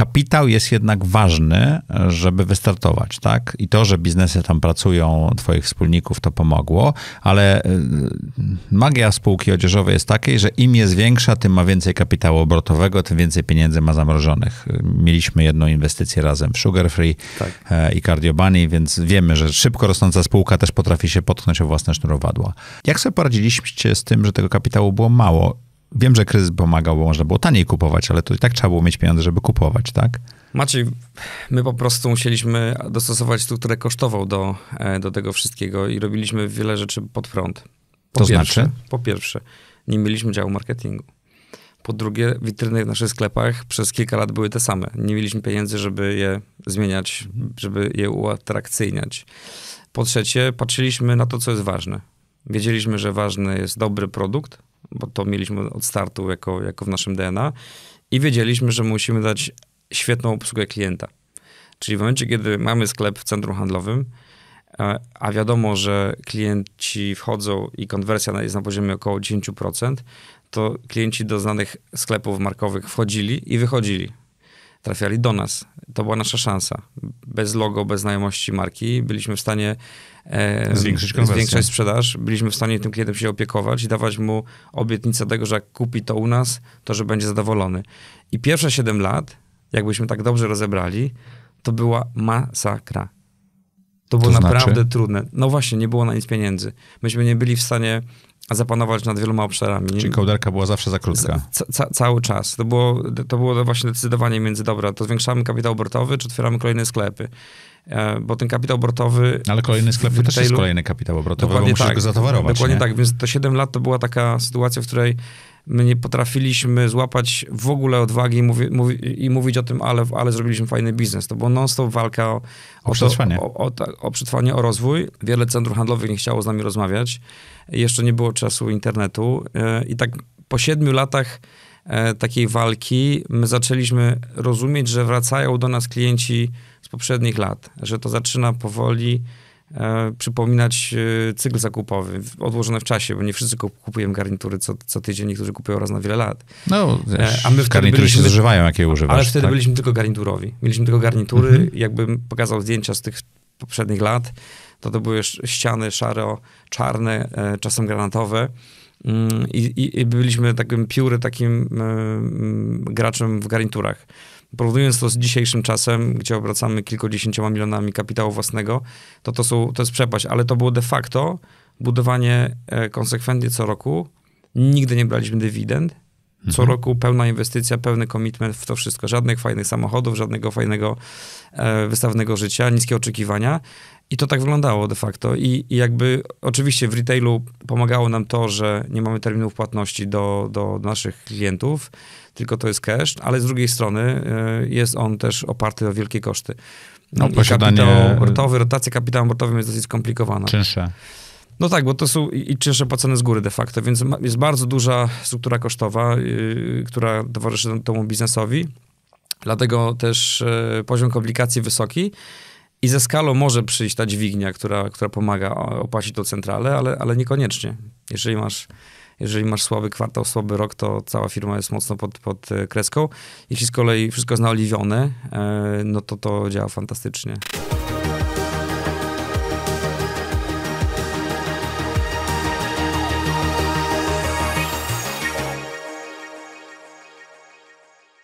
kapitał jest jednak ważny, żeby wystartować, tak? I to, że biznesy tam pracują, twoich wspólników, to pomogło, ale y, magia spółki odzieżowej jest takiej, że im jest większa, tym ma więcej kapitału obrotowego, tym więcej pieniędzy ma zamrożonych. Mieliśmy jedną inwestycję razem w Sugar Free tak. E, i Cardiobani, więc wiemy, że szybko rosnąca spółka też potrafi się potknąć o własne sznurowadła. Jak sobie poradziliście z tym, że tego kapitału było mało? Wiem, że kryzys pomagał, bo można było taniej kupować, ale to i tak trzeba było mieć pieniądze, żeby kupować, tak? Maciej, my po prostu musieliśmy dostosować strukturę kosztową do, e, do tego wszystkiego i robiliśmy wiele rzeczy pod prąd. Po to pierwsze, znaczy? Po pierwsze, nie mieliśmy działu marketingu. Po drugie, witryny w naszych sklepach przez kilka lat były te same. Nie mieliśmy pieniędzy, żeby je zmieniać, żeby je uatrakcyjniać. Po trzecie, patrzyliśmy na to, co jest ważne. Wiedzieliśmy, że ważny jest dobry produkt, bo to mieliśmy od startu jako, jako w naszym DNA i wiedzieliśmy, że musimy dać świetną obsługę klienta. Czyli w momencie, kiedy mamy sklep w centrum handlowym, e, a wiadomo, że klienci wchodzą i konwersja jest na poziomie około 10%, to klienci do znanych sklepów markowych wchodzili i wychodzili trafiali do nas. To była nasza szansa. Bez logo, bez znajomości marki byliśmy w stanie e, zwiększyć, zwiększać sprzedaż, byliśmy w stanie tym klientem się opiekować i dawać mu obietnicę tego, że jak kupi to u nas, to że będzie zadowolony. I pierwsze 7 lat, jakbyśmy tak dobrze rozebrali, to była masakra. To było to naprawdę znaczy? trudne. No właśnie, nie było na nic pieniędzy. Myśmy nie byli w stanie zapanować nad wieloma obszarami. Czyli kołderka była zawsze za krótka. Ca ca cały czas. To było, to było właśnie decydowanie między, dobra, to zwiększamy kapitał obrotowy, czy otwieramy kolejne sklepy. E, bo ten kapitał obrotowy... Ale kolejny sklep to też jest kolejny kapitał obrotowy, dokładnie bo musisz tak, go zatowarować. Dokładnie nie? tak, więc to 7 lat to była taka sytuacja, w której my nie potrafiliśmy złapać w ogóle odwagi i, mówi, mówi, i mówić o tym, ale, ale zrobiliśmy fajny biznes. To była non-stop walka o, o, o, przetrwanie. O, o, o, przetrwanie, o rozwój. Wiele centrów handlowych nie chciało z nami rozmawiać. Jeszcze nie było czasu internetu e, i tak po siedmiu latach E, takiej walki my zaczęliśmy rozumieć, że wracają do nas klienci z poprzednich lat, że to zaczyna powoli e, przypominać e, cykl zakupowy, odłożony w czasie, bo nie wszyscy kupujemy garnitury co, co tydzień, niektórzy kupują raz na wiele lat. No, A my garnitury byliśmy, się zużywają, jakie używasz. Ale wtedy tak? byliśmy tylko garniturowi. Mieliśmy tylko garnitury, mhm. jakbym pokazał zdjęcia z tych poprzednich lat, to to były ściany szaro-czarne, czasem granatowe Mm, i, i byliśmy takim pióry, takim e, mm, graczem w garniturach. Porównując to z dzisiejszym czasem, gdzie obracamy kilkudziesięcioma milionami kapitału własnego, to to, są, to jest przepaść, ale to było de facto budowanie e, konsekwentnie co roku. Nigdy nie braliśmy dywidend, co mhm. roku pełna inwestycja, pełny commitment w to wszystko. Żadnych fajnych samochodów, żadnego fajnego e, wystawnego życia, niskie oczekiwania. I to tak wyglądało de facto. I, I, jakby oczywiście w retailu pomagało nam to, że nie mamy terminów płatności do, do naszych klientów, tylko to jest cash, ale z drugiej strony e, jest on też oparty o wielkie koszty. No, posiadanie... kapitał rotowy, rotacja kapitału obrotowym jest dosyć skomplikowana. Czynsze. No tak, bo to są i czynsze płacone z góry de facto, więc jest bardzo duża struktura kosztowa, yy, która towarzyszy temu biznesowi. Dlatego też yy, poziom komplikacji wysoki. I ze skalą może przyjść ta dźwignia, która, która pomaga opłacić tą centralę, ale, ale niekoniecznie. Jeżeli masz, jeżeli masz słaby kwartał, słaby rok, to cała firma jest mocno pod, pod e, kreską. Jeśli z kolei wszystko jest naoliwione, e, no to to działa fantastycznie.